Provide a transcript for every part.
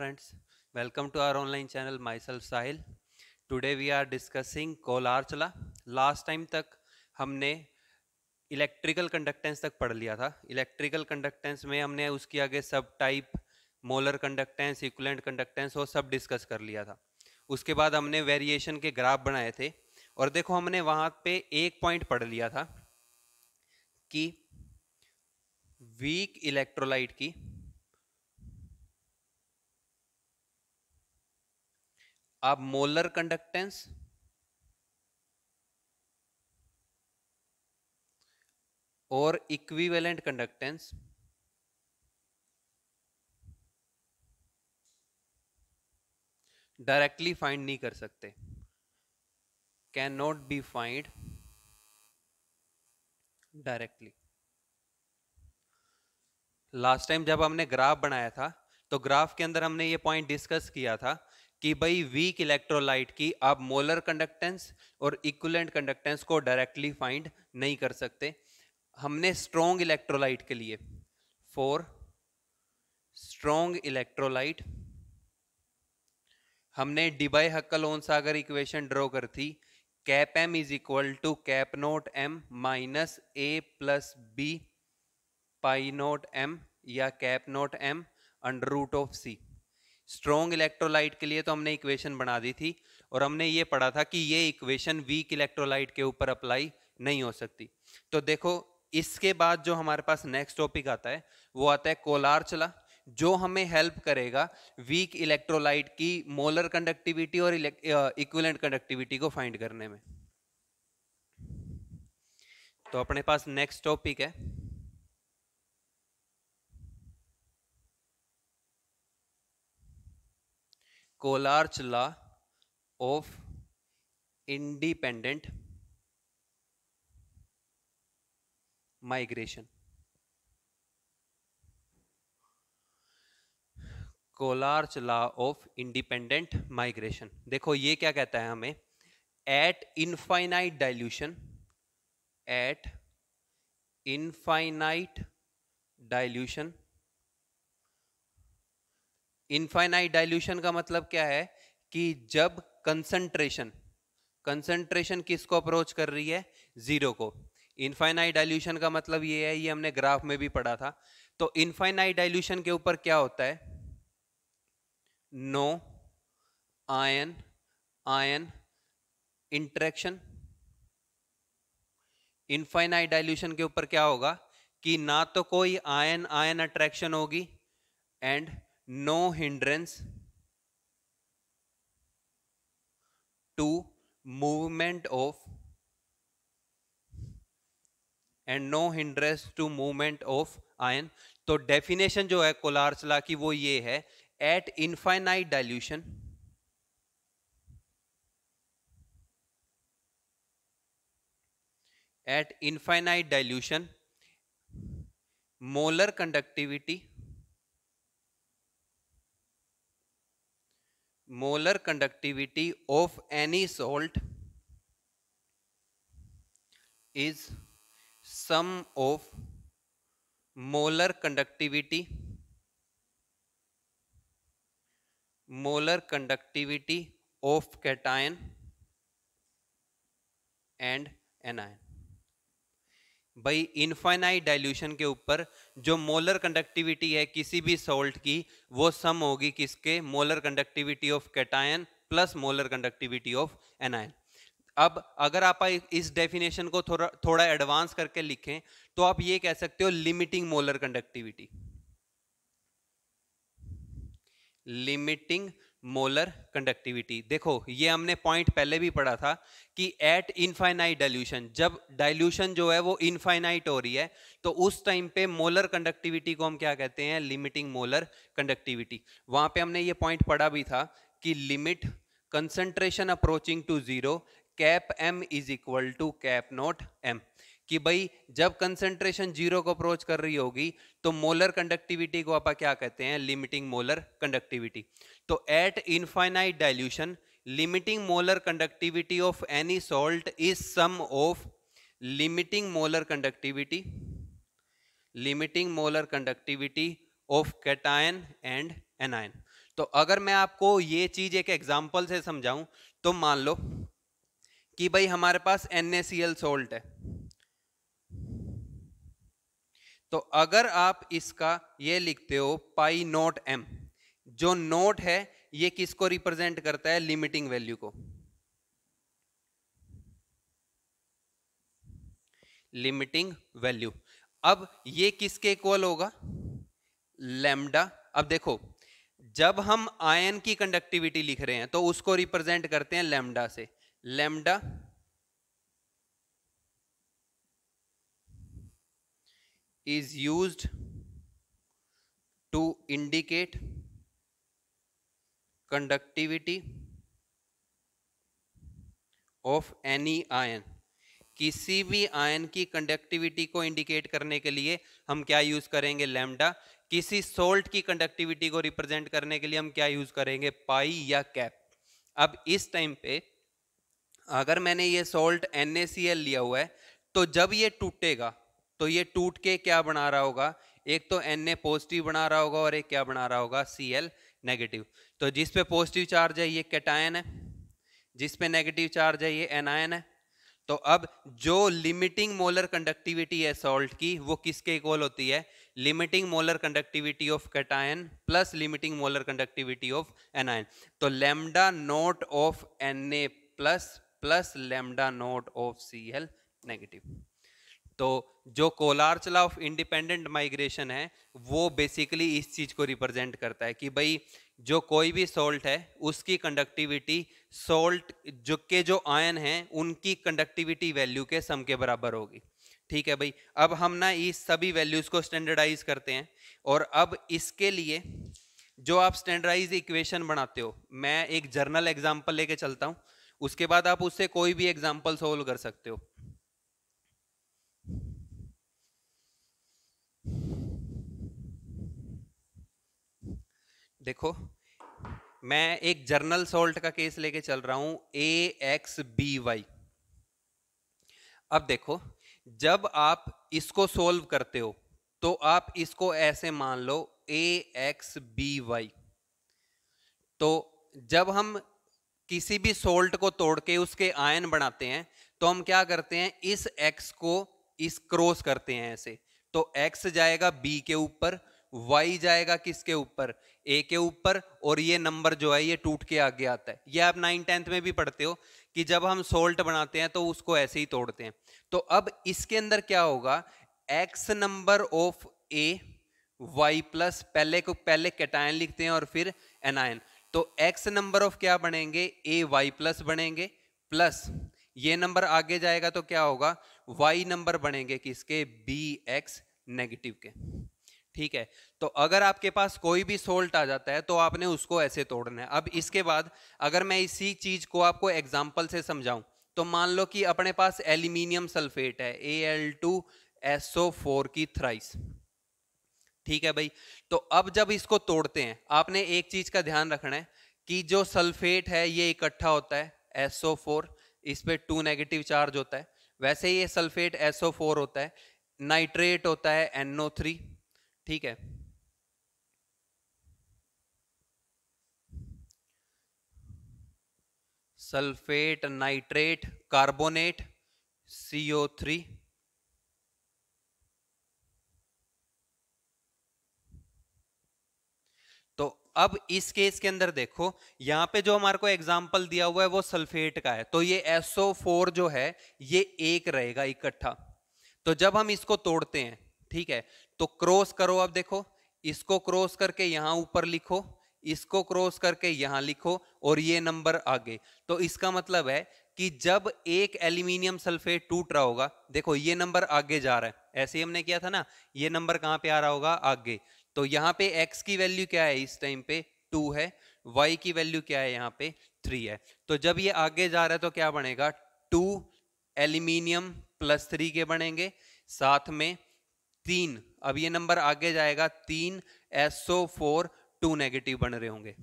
friends welcome to our online channel myself we are we are discussing kolarchala last time tak हमने electrical conductance तक पढ़ लिया था electrical conductance में हमने उसके आगे सब type molar conductance equivalent conductance वो सब डिस्कस कर लिया था उसके बाद हमने वेरिएशन के ग्राफ बनाए थे और देखो हमने वहाँ पर एक पॉइंट पढ़ लिया था कि वीक इलेक्ट्रोलाइट की अब मोलर कंडक्टेंस और इक्विवेलेंट कंडक्टेंस डायरेक्टली फाइंड नहीं कर सकते can not be find directly last time जब हमने ग्राफ बनाया था तो ग्राफ के अंदर हमने ये पॉइंट डिस्कस किया था कि भाई वीक इलेक्ट्रोलाइट की आप मोलर कंडक्टेंस और इक्वलेंट कंडक्टेंस को डायरेक्टली फाइंड नहीं कर सकते हमने स्ट्रोंग इलेक्ट्रोलाइट के लिए फोर स्ट्रोंग इलेक्ट्रोलाइट हमने Debye Huckel Onsager equation draw कर थी cap M is equal to cap not M minus A plus B pi note M या cap not M under root of C strong electrolyte के लिए तो हमने equation बना दी थी और हमने ये पढ़ा था कि ये इक्वेशन वीक इलेक्ट्रोलाइट के ऊपर अप्लाई नहीं हो सकती तो देखो इसके बाद जो हमारे पास नेक्स्ट टॉपिक आता है वो आता है कोलार चला जो हमें हेल्प करेगा वीक इलेक्ट्रोलाइट की मोलर कंडक्टिविटी और इक्विलेंट कंडक्टिविटी को फाइंड करने में तो अपने पास नेक्स्ट टॉपिक है Kohlrausch law of independent migration Kohlrausch law of independent migration देखो ये क्या कहता है हमें at infinite dilution at infinite dilution infinite dilution का मतलब क्या है कि जब कंसंट्रेशन कंसंट्रेशन किसको अप्रोच कर रही है जीरो को इनफाइनाइट डाइल्यूशन का मतलब ये है ये हमने ग्राफ में भी पढ़ा था तो इनफाइनाइट डाइल्यूशन के ऊपर क्या होता है no ion ion interaction infinite dilution के ऊपर क्या होगा कि ना तो कोई आयन आयन अट्रैक्शन होगी and no hindrance to movement of and no hindrance to movement of ion तो डेफिनेशन जो है कोलार्सला की वो ये है at infinite dilution at infinite dilution molar conductivity molar conductivity of any salt is sum of molar conductivity molar conductivity of cation and anion भाई infinite dilution के ऊपर जो मोलर कंडक्टिविटी है किसी भी सॉल्ट की वो सम होगी किसके molar conductivity of cation plus molar conductivity of anion अब अगर आप इस डेफिनेशन को थोड़ा थोड़ा एडवांस करके लिखें तो आप ये कह सकते हो limiting molar conductivity limiting molar conductivity देखो ये हमने पॉइंट पहले भी पढ़ा था कि एट इनफाइनाइट डाइल्यूशन जब डाइल्यूशन जो है वो इनफाइनाइट हो रही है तो उस टाइम पे मोलर कंडक्टिविटी को हम क्या कहते हैं लिमिटिंग मोलर कंडक्टिविटी वहां पे हमने ये पॉइंट पढ़ा भी था कि limit concentration approaching to zero cap M is equal to cap not M कि भाई जब कंसेंट्रेशन जीरो को अप्रोच कर रही होगी तो मोलर कंडक्टिविटी को आप क्या कहते हैं लिमिटिंग मोलर कंडक्टिविटी तो at infinite dilution limiting molar conductivity of any salt is sum of limiting molar conductivity limiting molar conductivity of cation and anion तो अगर मैं आपको ये चीज एक एग्जाम्पल से समझाऊं तो मान लो कि भाई हमारे पास एन सोल्ट है तो अगर आप इसका ये लिखते हो पाई नोट एम जो नोट है ये किसको रिप्रेजेंट करता है लिमिटिंग वैल्यू को लिमिटिंग वैल्यू अब ये किसके इक्वल होगा लेमडा अब देखो जब हम आयन की कंडक्टिविटी लिख रहे हैं तो उसको रिप्रेजेंट करते हैं लेमडा से lambda is used to indicate conductivity of any ion किसी भी आयन की कंडक्टिविटी को इंडिकेट करने के लिए हम क्या यूज करेंगे लैम्डा किसी सोल्ट की कंडक्टिविटी को रिप्रेजेंट करने के लिए हम क्या यूज करेंगे पाई या कैप अब इस टाइम पे अगर मैंने ये सोल्ट NaCl लिया हुआ है तो जब ये टूटेगा तो ये टूट के क्या बना रहा होगा एक तो एन ए पॉजिटिव बना रहा होगा और एक क्या बना रहा होगा सी एल नेगेटिव तो जिस पे पॉजिटिव चार्ज है ये कैटायन है जिस पे नेगेटिव चार्ज है ये एनायन है तो अब जो लिमिटिंग मोलर कंडक्टिविटी है सॉल्ट की वो किसके इक्वल होती है limiting molar conductivity of cation plus limiting molar conductivity of anion तो lambda note of N A plus plus lambda note of C L negative तो जो कोलार्चला ऑफ इंडिपेंडेंट माइग्रेशन है वो बेसिकली इस चीज़ को रिप्रेजेंट करता है कि भाई जो कोई भी सॉल्ट है उसकी कंडक्टिविटी सॉल्ट जो के जो आयन हैं उनकी कंडक्टिविटी वैल्यू के सम के बराबर होगी ठीक है भाई अब हम ना इस सभी वैल्यूज़ को स्टैंडर्डाइज करते हैं और अब इसके लिए जो आप स्टैंडर्डाइज इक्वेशन बनाते हो मैं एक जर्नल एग्जाम्पल लेके चलता हूँ उसके बाद आप उससे कोई भी एग्जाम्पल सोल्व कर सकते हो देखो मैं एक जर्नल सॉल्ट का केस लेके चल रहा हूं ए एक्स बी वाई अब देखो जब आप इसको सोल्व करते हो तो आप इसको ऐसे मान लो ए एक्स बी वाई तो जब हम किसी भी सोल्ट को तोड़ के उसके आयन बनाते हैं तो हम क्या करते हैं इस एक्स को इस क्रॉस करते हैं ऐसे तो एक्स जाएगा बी के ऊपर वाई जाएगा किसके ऊपर ए के ऊपर और ये नंबर जो है ये टूट के आगे आता है ये आप नाइन टेंथ में भी पढ़ते हो कि जब हम सोल्ट बनाते हैं तो उसको ऐसे ही तोड़ते हैं तो अब इसके अंदर क्या होगा X number of A Y plus पहले को पहले कैटायन लिखते हैं और फिर एनायन तो एक्स नंबर ऑफ क्या बनेंगे ए वाई प्लस बनेंगे प्लस ये नंबर आगे जाएगा तो क्या होगा वाई नंबर बनेंगे किसके बी एक्स नेगेटिव के ठीक है तो अगर आपके पास कोई भी सोल्ट आ जाता है तो आपने उसको ऐसे तोड़ना है अब इसके बाद अगर मैं इसी चीज को आपको एग्जाम्पल से समझाऊं तो मान लो कि अपने पास एल्यूमिनियम सल्फेट है ए एल टू फोर की थ्राइस ठीक है भाई तो अब जब इसको तोड़ते हैं आपने एक चीज का ध्यान रखना है कि जो सल्फेट है ये इकट्ठा होता है एसओ फोर इस पर टू नेगेटिव चार्ज होता है वैसे ये सल्फेट एसओ फोर होता है नाइट्रेट होता है एनओ थ्री ठीक है sulphate nitrate carbonate C O three तो अब इस केस के अंदर देखो यहां पे जो हमारे को एग्जाम्पल दिया हुआ है वो सल्फेट का है तो ये SO4 जो है ये एक रहेगा इकट्ठा तो जब हम इसको तोड़ते हैं ठीक है तो क्रॉस करो अब देखो इसको क्रॉस करके यहां ऊपर लिखो इसको क्रॉस करके यहां लिखो और ये नंबर आगे तो इसका मतलब है कि जब एक एल्यूमिनियम सल्फेट टूट रहा होगा देखो ये नंबर आगे जा रहा है ऐसे हमने किया था ना ये नंबर कहां पे आ रहा होगा आगे तो यहां पे x की वैल्यू क्या है इस टाइम पे टू है y की वैल्यू क्या है यहां पे थ्री है तो जब ये आगे जा रहा है तो क्या बनेगा टू एल्यूमिनियम प्लस थ्री के बनेंगे साथ में तीन अब ये नंबर आगे जाएगा तीन एसओ फोर टू नेगेटिव बन रहे होंगे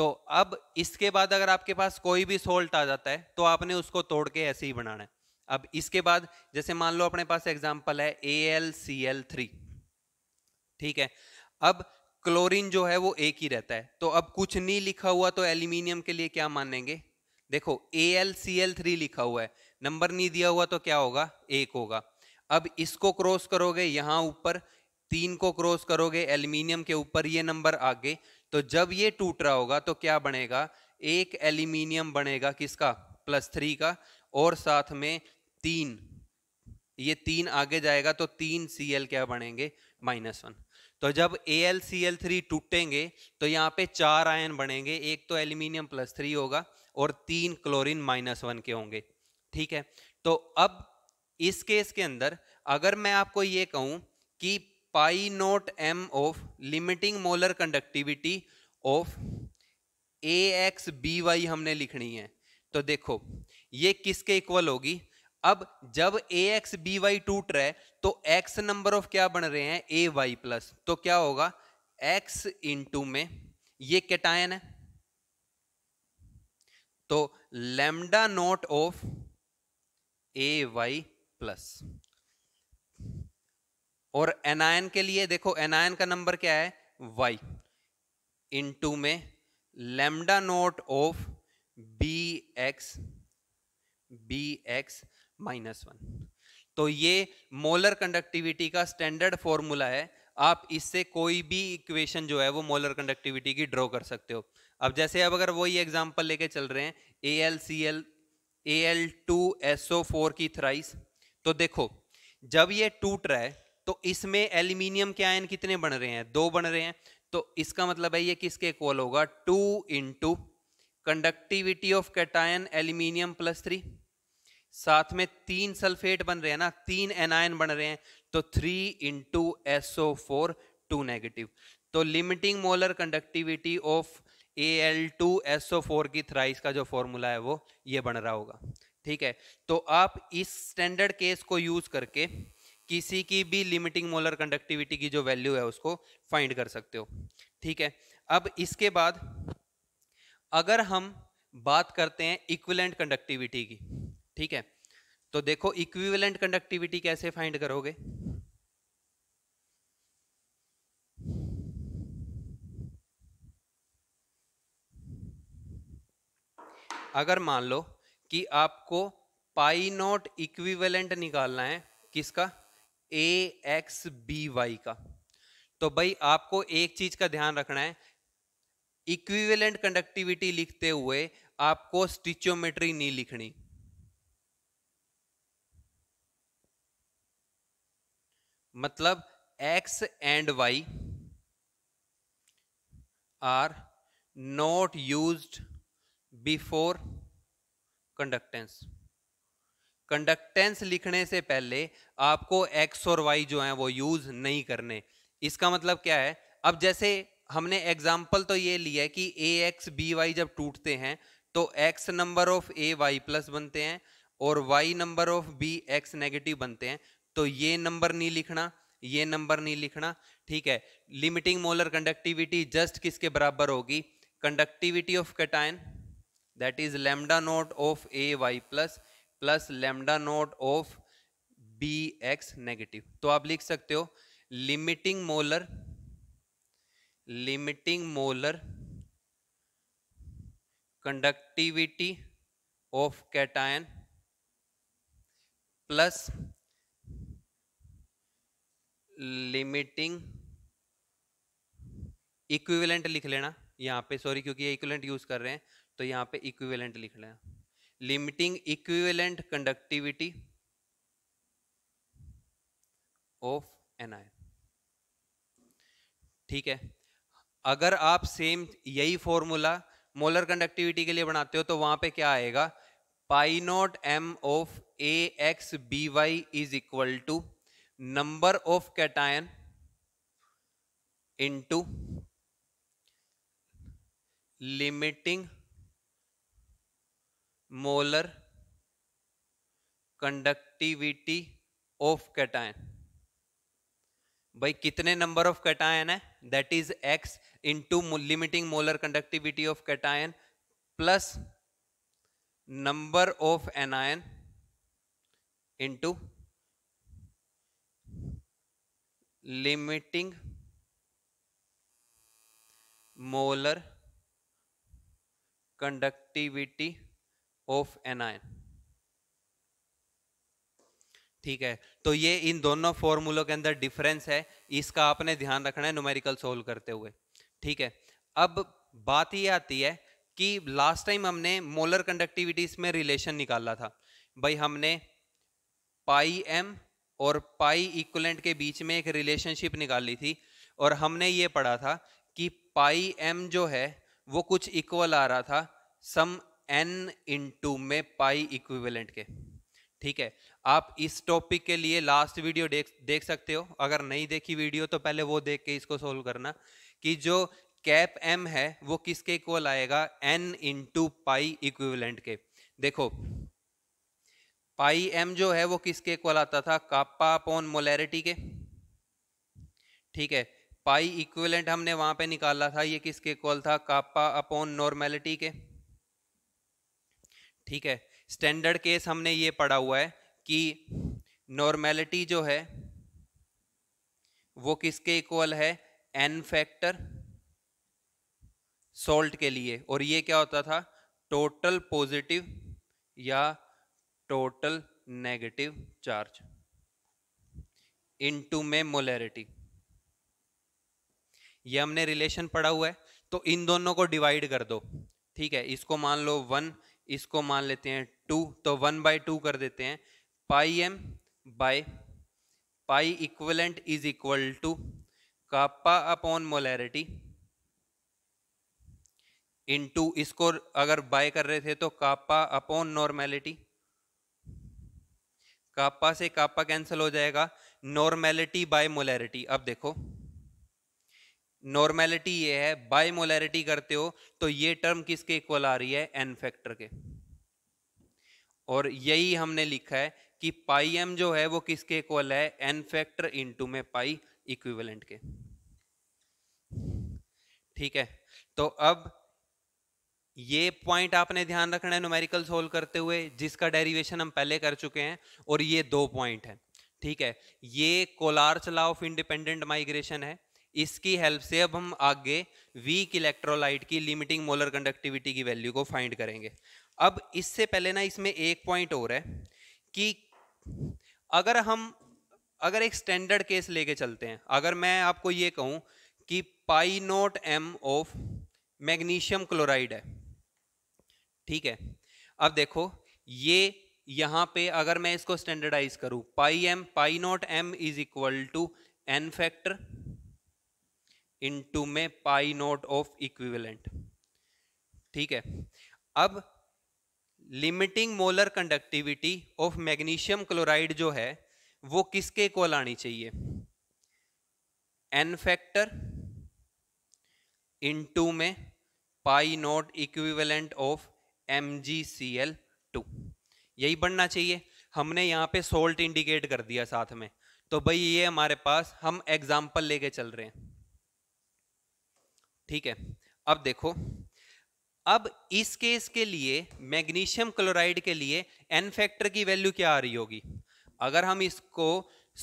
तो अब इसके बाद अगर आपके पास कोई भी सोल्ट आ जाता है तो आपने उसको तोड़ के ऐसे ही बनाना है अब इसके बाद जैसे मान लो अपने पास एग्जाम्पल है A L C L three ठीक है अब क्लोरीन जो है वो एक ही रहता है तो अब कुछ नहीं लिखा हुआ तो एल्यूमिनियम के लिए क्या मानेंगे देखो A L C L three लिखा हुआ है नंबर नहीं दिया हुआ तो क्या होगा एक होगा अब इसको क्रॉस करोगे यहाँ ऊपर तीन को क्रॉस करोगे एल्यूमिनियम के ऊपर ये नंबर आगे तो जब ये टूट रहा होगा तो क्या बनेगा एक एल्यूमिनियम बनेगा किसका प्लस थ्री का और साथ में तीन ये तीन आगे जाएगा तो तीन सी एल क्या बनेंगे माइनस वन तो जब A L C L three टूटेंगे तो यहाँ पे चार आयन बनेंगे एक तो एल्यूमिनियम प्लस थ्री होगा और तीन क्लोरीन माइनस वन के होंगे ठीक है तो अब इस केस के अंदर अगर मैं आपको ये कहूं कि pi note M of limiting molar conductivity of A X B Y हमने लिखनी है तो देखो ये किसके इक्वल होगी अब जब ए एक्स बी वाई टूट रहा है तो एक्स नंबर ऑफ क्या बन रहे हैं ए वाई प्लस तो क्या होगा एक्स इंटू में ये कैटायन है तो lambda note of A Y plus और एनायन के लिए देखो एनायन का नंबर क्या है वाई इन टू में lambda note of B X B X minus one तो ये मोलर कंडक्टिविटी का स्टैंडर्ड फॉर्मूला है आप इससे कोई भी इक्वेशन जो है वो मोलर कंडक्टिविटी की ड्रॉ कर सकते हो अब जैसे अब अगर वही एग्जाम्पल लेके चल रहे हैं A L C L A L two S O four की थ्राइस तो देखो जब ये टूट रहा है तो इसमें एल्यूमिनियम के आयन कितने बन रहे हैं दो बन रहे हैं तो इसका मतलब है ये किसके इक्वल होगा two into conductivity of cation aluminium plus three साथ में तीन सल्फेट बन रहे हैं ना तीन एनायन बन रहे हैं तो three into S O four two negative तो limiting molar conductivity of A L two S O four की थ्राइस का जो फॉर्मूला है वो ये बन रहा होगा ठीक है तो आप इस स्टैंडर्ड केस को यूज करके किसी की भी लिमिटिंग मोलर कंडक्टिविटी की जो वैल्यू है उसको फाइंड कर सकते हो ठीक है अब इसके बाद अगर हम बात करते हैं इक्विलेंट कंडक्टिविटी की ठीक है तो देखो इक्विवेलेंट कंडक्टिविटी कैसे फाइंड करोगे अगर मान लो कि आपको पाई नॉट इक्विवेलेंट निकालना है किसका ए एक्स बी वाई का तो भाई आपको एक चीज का ध्यान रखना है इक्विवेलेंट कंडक्टिविटी लिखते हुए आपको स्टिचोमेट्री नहीं लिखनी मतलब X and Y are not used before conductance conductance लिखने से पहले आपको एक्स और वाई जो है वो यूज नहीं करने इसका मतलब क्या है अब जैसे हमने एग्जाम्पल तो ये लिया है कि ए एक्स बी वाई जब टूटते हैं तो X number of A Y plus बनते हैं और Y number of B X negative बनते हैं तो ये नंबर नहीं लिखना ये नंबर नहीं लिखना ठीक है लिमिटिंग मोलर कंडक्टिविटी जस्ट किसके बराबर होगी conductivity of cation is lambda note of A Y plus plus lambda note of B X negative तो आप लिख सकते हो limiting molar limiting molar conductivity of cation plus limiting equivalent लिख लेना यहां पे सॉरी क्योंकि ये इक्विवेलेंट यूज कर रहे हैं तो यहाँ पे इक्विवेलेंट लिख लें limiting equivalent conductivity of N ठीक है अगर आप सेम यही फॉर्मूला मोलर कंडक्टिविटी के लिए बनाते हो तो वहां पे क्या आएगा pi note M of A X B Y is equal to number of cation into limiting molar conductivity of cation भाई कितने नंबर ऑफ कैटायन है that is X into limiting molar conductivity of cation plus number of anion into limiting molar conductivity of anion ठीक है तो ये इन दोनों फॉर्मूलों के अंदर डिफरेंस है इसका आपने ध्यान रखना है न्यूमेरिकल सोल्व करते हुए ठीक है अब बात ये आती है कि लास्ट टाइम हमने मोलर कंडक्टिविटीज में रिलेशन निकाला था भाई हमने पाई एम और पाई इक्वलेंट के बीच में एक रिलेशनशिप निकाली थी और हमने ये पढ़ा था कि पाई एम जो है वो कुछ इक्वल आ रहा था सम एन इन टू में पाई इक्विवेलेंट के ठीक है आप इस टॉपिक के लिए लास्ट वीडियो देख देख सकते हो अगर नहीं देखी वीडियो तो पहले वो देख के इसको सोल्व करना कि जो कैप एम है वो किसके इक्वल आएगा N into pi equivalent के देखो पाई एम जो है वो किसके इक्वल आता था कापा अपॉन मोलैरिटी के ठीक है पाई इक्विवेलेंट हमने वहां पे निकाला था ये किसके इक्वल था कापा अपॉन नॉर्मेलिटी के ठीक है स्टैंडर्ड केस हमने ये पढ़ा हुआ है कि नॉर्मेलिटी जो है वो किसके इक्वल है एन फैक्टर सॉल्ट के लिए और ये क्या होता था टोटल पॉजिटिव या टोटल नेगेटिव चार्ज इनटू में मोलैरिटी ये हमने रिलेशन पढ़ा हुआ है तो इन दोनों को डिवाइड कर दो ठीक है इसको मान लो वन इसको मान लेते हैं टू तो वन बाई टू कर देते हैं pi M by pi equivalent is equal to kappa upon molarity into इसको अगर बाय कर रहे थे तो कापा अपॉन नॉर्मेलिटी कापा से कापा कैंसिल हो जाएगा नॉर्मेलिटी बाय मोलैरिटी अब देखो नॉर्मेलिटी ये है बायमोलैरिटी करते हो तो ये टर्म किसके इक्वल आ रही है एन फैक्टर के और यही हमने लिखा है कि पाई एम जो है वो किसके इक्वल है एन फैक्टर इनटू में पाई इक्विवेलेंट के ठीक है तो अब ये पॉइंट आपने ध्यान रखना है न्यूमेरिकल सोल्व करते हुए जिसका डेरिवेशन हम पहले कर चुके हैं और ये दो पॉइंट है ठीक है ये Kohlrausch law of independent migration है इसकी हेल्प से अब हम आगे वीक इलेक्ट्रोलाइट की लिमिटिंग मोलर कंडक्टिविटी की वैल्यू को फाइंड करेंगे अब इससे पहले ना इसमें एक पॉइंट और है कि अगर हम अगर एक स्टैंडर्ड केस लेके चलते हैं अगर मैं आपको ये कहूँ कि pi note M of magnesium chloride है ठीक है अब देखो ये यहाँ पे अगर मैं इसको स्टैंडर्डाइज करूँ pi M pi note M is equal to N factor into में पाई नोट ऑफ इक्विवेलेंट ठीक है अब limiting molar conductivity of magnesium chloride जो है वो किसके इक्वल आनी चाहिए एन फैक्टर इन टू में pi naught equivalent of M G C L two यही बनना चाहिए हमने यहाँ पे सोल्ट इंडिकेट कर दिया साथ में तो भाई ये हमारे पास हम एग्जाम्पल लेके चल रहे हैं ठीक है अब देखो अब इस केस के लिए मैग्नीशियम क्लोराइड के लिए एन फैक्टर की वैल्यू क्या आ रही होगी अगर हम इसको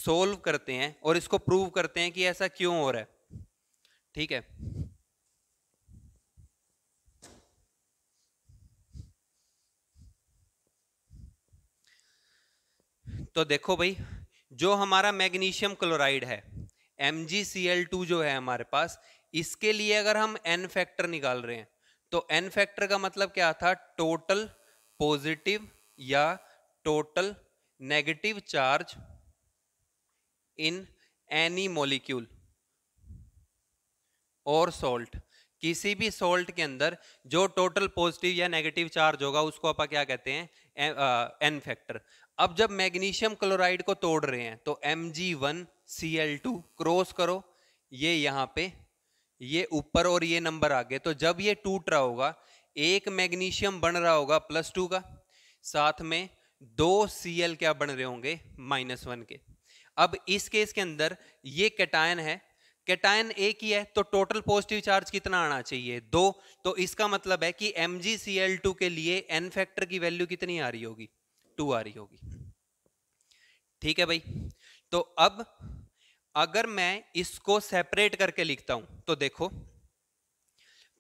सोल्व करते हैं और इसको प्रूव करते हैं कि ऐसा क्यों हो रहा है ठीक है तो देखो भाई जो हमारा मैग्नीशियम क्लोराइड है MgCl2 जो है हमारे पास इसके लिए अगर हम एन फैक्टर निकाल रहे हैं तो एन फैक्टर का मतलब क्या था टोटल पॉजिटिव या total negative charge in any molecule और सॉल्ट किसी भी सॉल्ट के अंदर जो टोटल पॉजिटिव या नेगेटिव चार्ज होगा उसको आप क्या कहते हैं एन फैक्टर अब जब मैग्नीशियम क्लोराइड को तोड़ रहे हैं तो M G one C L two cross करो ये यहां पे ये ऊपर और ये नंबर आगे तो जब ये टूट रहा होगा एक मैग्नीशियम बन रहा होगा प्लस टू का साथ में दो सी एल क्या बन रहे होंगे माइनस वन के अब इस केस के अंदर ये कैटायन है कैटायन एक ही है तो टोटल पॉजिटिव चार्ज कितना आना चाहिए दो तो इसका मतलब है कि एम के लिए एन फैक्टर की वैल्यू कितनी आ रही होगी टू आ रही होगी ठीक है भाई तो अब अगर मैं इसको सेपरेट करके लिखता हूं तो देखो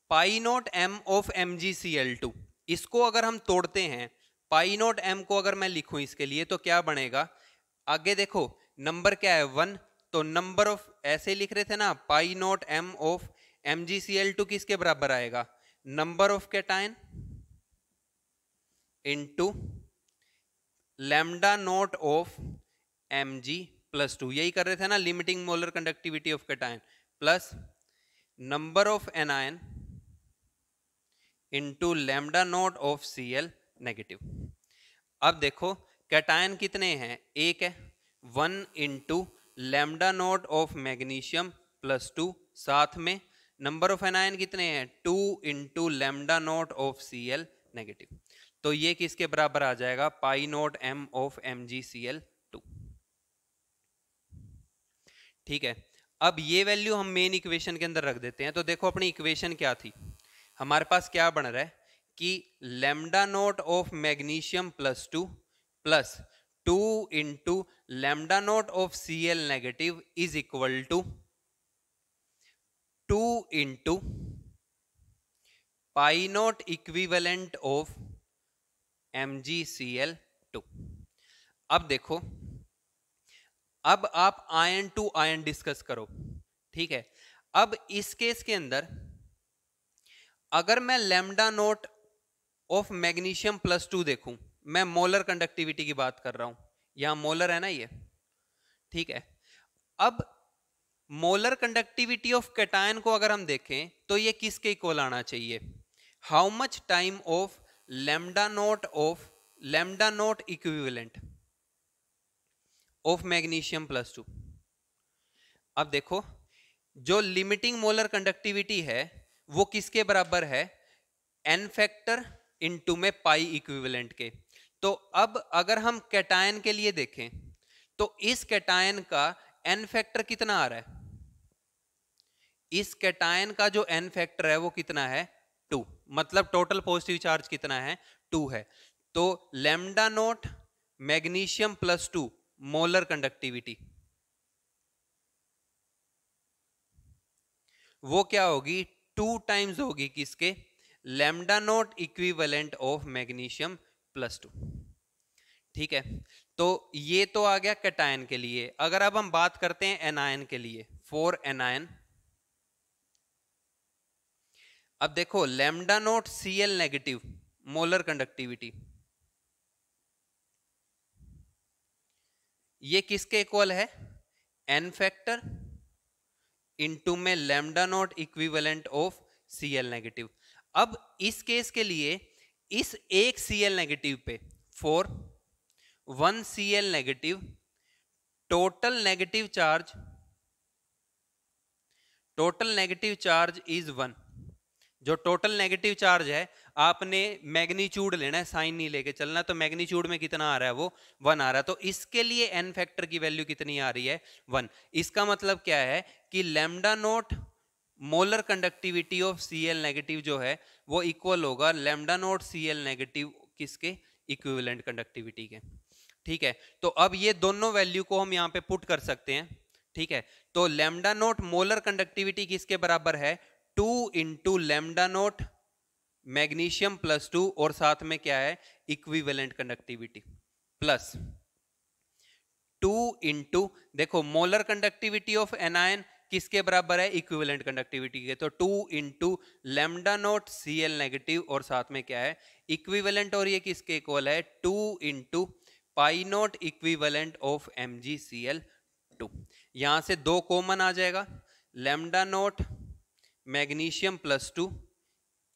pi note M of M G C L two इसको अगर हम तोड़ते हैं पाई नोट एम को अगर मैं लिखूं इसके लिए तो क्या बनेगा आगे देखो नंबर क्या है वन तो नंबर ऑफ ऐसे लिख रहे थे ना pi note M of M G C L two किसके बराबर आएगा number of in into lambda note of M G plus two यही कर रहे थे ना limiting molar conductivity of cation plus number of anion into lambda note of C L negative अब देखो कैटायन कितने हैं एक है one into lambda note of magnesium plus two साथ में नंबर ऑफ एनायन कितने हैं to into lambda note of C L negative तो ये किसके बराबर आ जाएगा pi note M of M G C L ठीक है अब ये वैल्यू हम मेन इक्वेशन के अंदर रख देते हैं तो देखो अपनी इक्वेशन क्या थी हमारे पास क्या बन रहा है कि lambda note of magnesium plus two plus two into lambda note of C L negative is equal to two into pi naught equivalent of M G C L two अब देखो अब आप आयन टू आयन डिस्कस करो ठीक है अब इस case के अंदर अगर मैं lambda note of magnesium plus two देखूं मैं मोलर कंडक्टिविटी की बात कर रहा हूं यहां मोलर है ना ये ठीक है अब मोलर कंडक्टिविटी ऑफ कैटायन को अगर हम देखें तो ये किसके इक्वल आना चाहिए how much time of lambda note of lambda naught equivalent of magnesium plus two अब देखो जो लिमिटिंग मोलर कंडक्टिविटी है वो किसके बराबर है एन फैक्टर इनटू में पाई इक्विवेलेंट के तो अब अगर हम कैटायन के लिए देखें तो इस कैटायन का एन फैक्टर कितना आ रहा है इस कैटायन का जो एन फैक्टर है वो कितना है टू मतलब टोटल पॉजिटिव चार्ज कितना है टू है तो lambda naught magnesium plus two molar conductivity वो क्या होगी टू टाइम्स होगी किसके lambda naught equivalent of magnesium plus two ठीक है तो ये तो आ गया कैटायन के लिए अगर अब हम बात करते हैं एनायन के लिए फोर एनायन अब देखो lambda naught CL negative molar conductivity ये किसके इक्वल है एन फैक्टर इनटू में lambda naught equivalent of C L negative अब इस केस के लिए इस एक सी एल नेगेटिव पे four one C L negative total negative charge total negative charge is one जो टोटल नेगेटिव चार्ज है आपने मैग्नीच्यूड लेना है साइन नहीं लेके चलना तो मैग्नीच्यूड में कितना आ रहा है वो वन आ रहा है तो इसके लिए एन फैक्टर की वैल्यू कितनी आ रही है वन इसका मतलब क्या है कि lambda naught molar conductivity of C L negative जो है वो इक्वल होगा lambda naught C L negative किसके इक्विवेलेंट कंडक्टिविटी के ठीक है तो अब ये दोनों वैल्यू को हम यहाँ पे पुट कर सकते हैं ठीक है तो लेमडा नोट मोलर कंडक्टिविटी किसके बराबर है two into lambda naught magnesium plus two और साथ में क्या है equivalent conductivity plus two into देखो मोलर कंडक्टिविटी ऑफ एनायन किसके बराबर है इक्विवेलेंट कंडक्टिविटी के तो two into lambda naught C L negative और साथ में क्या है इक्विवेलेंट और ये किसके इक्वल है two into pi naught equivalent of M G C L two यहां से दो कॉमन आ जाएगा lambda naught magnesium plus two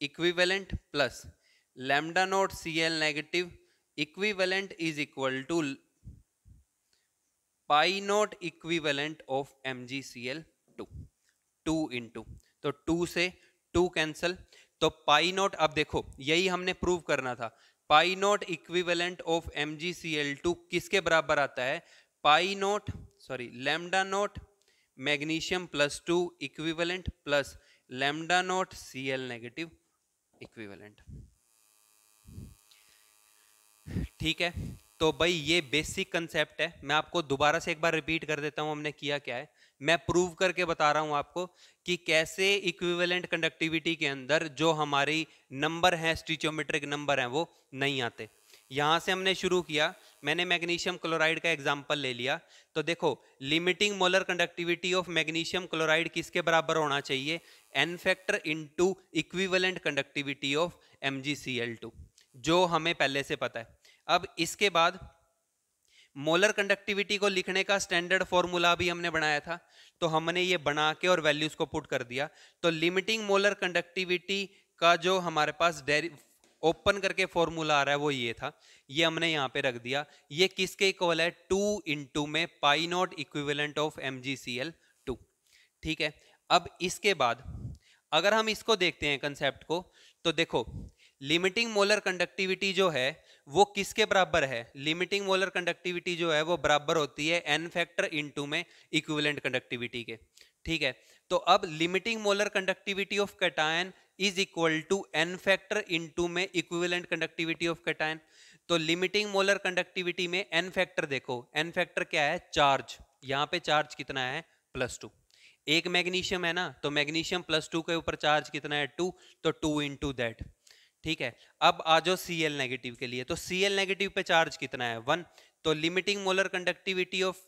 equivalent plus lambda naught C L negative equivalent is equal to pi naught equivalent of M G C L two two into तो two से two cancel तो pi not अब देखो यही हमने prove करना था pi naught equivalent of M G C L two किसके बराबर आता है pi naught sorry lambda naught magnesium plus two equivalent plus lambda naught C L negative equivalent ठीक है तो भाई ये बेसिक कंसेप्ट है मैं आपको दोबारा से एक बार रिपीट कर देता हूँ हमने किया क्या है मैं प्रूव करके बता रहा हूँ आपको कि कैसे इक्विवेलेंट कंडक्टिविटी के अंदर जो हमारी नंबर है स्टीचोमेट्रिक नंबर है वो नहीं आते यहाँ से हमने शुरू किया मैंने मैग्नीशियम क्लोराइड का एग्जाम्पल ले लिया तो देखो limiting molar conductivity of magnesium chloride किसके बराबर होना चाहिए n factor into equivalent conductivity of MgCl2 जो हमें पहले से पता है अब इसके बाद मोलर कंडक्टिविटी को लिखने का स्टैंडर्ड फॉर्मूला भी हमने बनाया था तो हमने ये बना के और वैल्यूज को पुट कर दिया तो लिमिटिंग मोलर कंडक्टिविटी का जो हमारे पास डेरी ओपन करके फॉर्मूला आ रहा है वो ये था ये हमने यहाँ पे रख दिया ये किसके इक्वल है टू इंटू में pi naught equivalent of M G C L two ठीक है अब इसके बाद अगर हम इसको देखते हैं कंसेप्ट को तो देखो लिमिटिंग मोलर कंडक्टिविटी जो है वो किसके बराबर है लिमिटिंग मोलर कंडक्टिविटी जो है वो बराबर होती है एन फैक्टर इनटू में इक्विवेलेंट कंडक्टिविटी के ठीक है तो अब limiting molar conductivity of cation is equal to N factor into में इक्विवेलेंट कंडक्टिविटी ऑफ कैटायन तो लिमिटिंग मोलर कंडक्टिविटी में एन फैक्टर देखो एन फैक्टर क्या है चार्ज यहाँ पे चार्ज कितना है प्लस टू एक मैग्नीशियम है ना तो मैग्नीशियम प्लस टू के ऊपर चार्ज कितना है टू तो टू इन टू दैट ठीक है अब आ जाओ सी एल नेगेटिव के लिए तो सी एल नेगेटिव पे चार्ज कितना है वन तो limiting molar conductivity of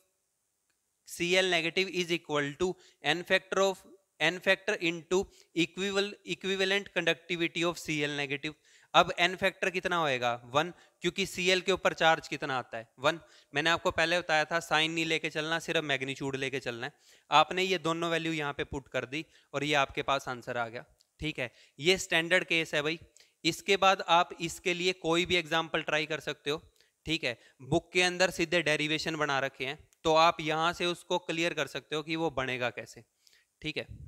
C L negative is equal to N factor of n factor into equival equivalent conductivity of C L negative अब n factor कितना होएगा one क्योंकि L के ऊपर चार्ज कितना आता है वन मैंने आपको पहले बताया था साइन नहीं लेके चलना सिर्फ मैग्नीच्यूड लेके चलना है आपने ये दोनों वैल्यू यहाँ पे पुट कर दी और ये आपके पास आंसर आ गया ठीक है ये स्टैंडर्ड केस है भाई इसके बाद आप इसके लिए कोई भी एग्जाम्पल ट्राई कर सकते हो ठीक है बुक के अंदर सीधे डेरिवेशन बना रखे हैं तो आप यहाँ से उसको क्लियर कर सकते हो कि वो बनेगा कैसे ठीक है